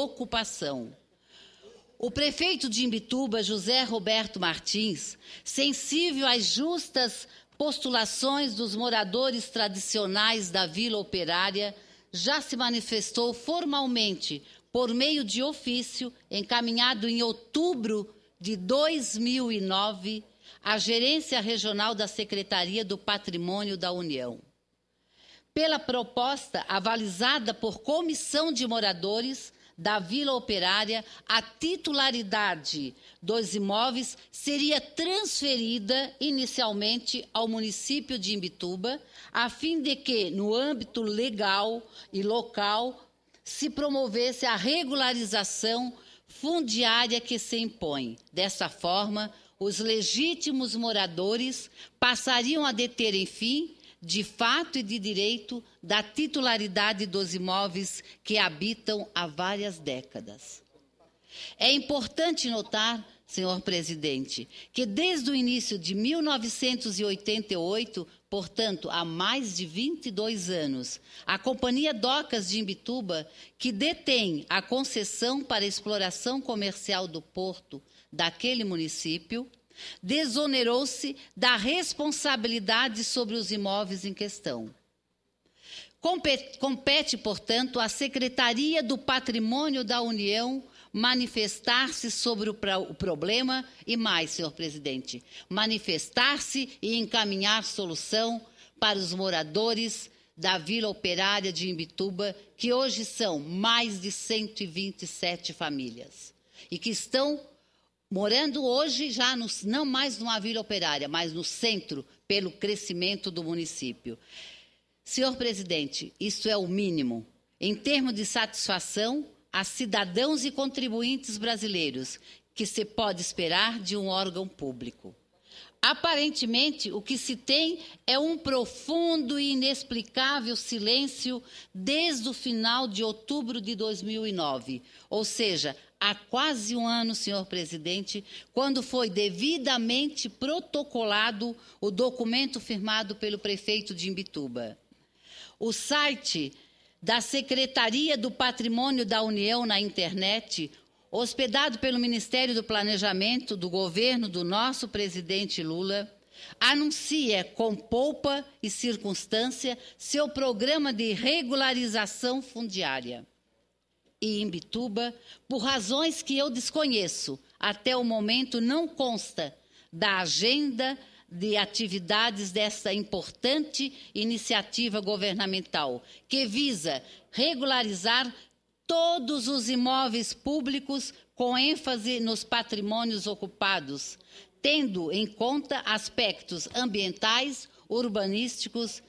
ocupação. O prefeito de Imbituba, José Roberto Martins, sensível às justas postulações dos moradores tradicionais da Vila Operária, já se manifestou formalmente por meio de ofício encaminhado em outubro de 2009 à Gerência Regional da Secretaria do Patrimônio da União. Pela proposta avalizada por comissão de moradores, da Vila Operária, a titularidade dos imóveis seria transferida inicialmente ao município de Imbituba, a fim de que, no âmbito legal e local, se promovesse a regularização fundiária que se impõe. Dessa forma, os legítimos moradores passariam a deter, enfim, de fato e de direito da titularidade dos imóveis que habitam há várias décadas. É importante notar, senhor presidente, que desde o início de 1988, portanto, há mais de 22 anos, a Companhia Docas de Imbituba, que detém a concessão para exploração comercial do porto daquele município, Desonerou-se da responsabilidade sobre os imóveis em questão. Compete, portanto, à Secretaria do Patrimônio da União manifestar-se sobre o, problema e mais, senhor presidente, manifestar-se e encaminhar solução para os moradores da Vila Operária de Imbituba, que hoje são mais de 127 famílias e que estão morando hoje já no, não mais numa vila operária, mas no centro, pelo crescimento do município. Senhor presidente, isso é o mínimo. Em termos de satisfação a cidadãos e contribuintes brasileiros, que se pode esperar de um órgão público. Aparentemente, o que se tem é um profundo e inexplicável silêncio desde o final de outubro de 2009, ou seja, há quase um ano, senhor presidente, quando foi devidamente protocolado o documento firmado pelo prefeito de Imbituba. O site da Secretaria do Patrimônio da União na internet hospedado pelo Ministério do Planejamento do governo do nosso presidente Lula, anuncia com poupa e circunstância seu programa de regularização fundiária. E em Bituba, por razões que eu desconheço, até o momento não consta da agenda de atividades dessa importante iniciativa governamental, que visa regularizar todos os imóveis públicos com ênfase nos patrimônios ocupados, tendo em conta aspectos ambientais, urbanísticos,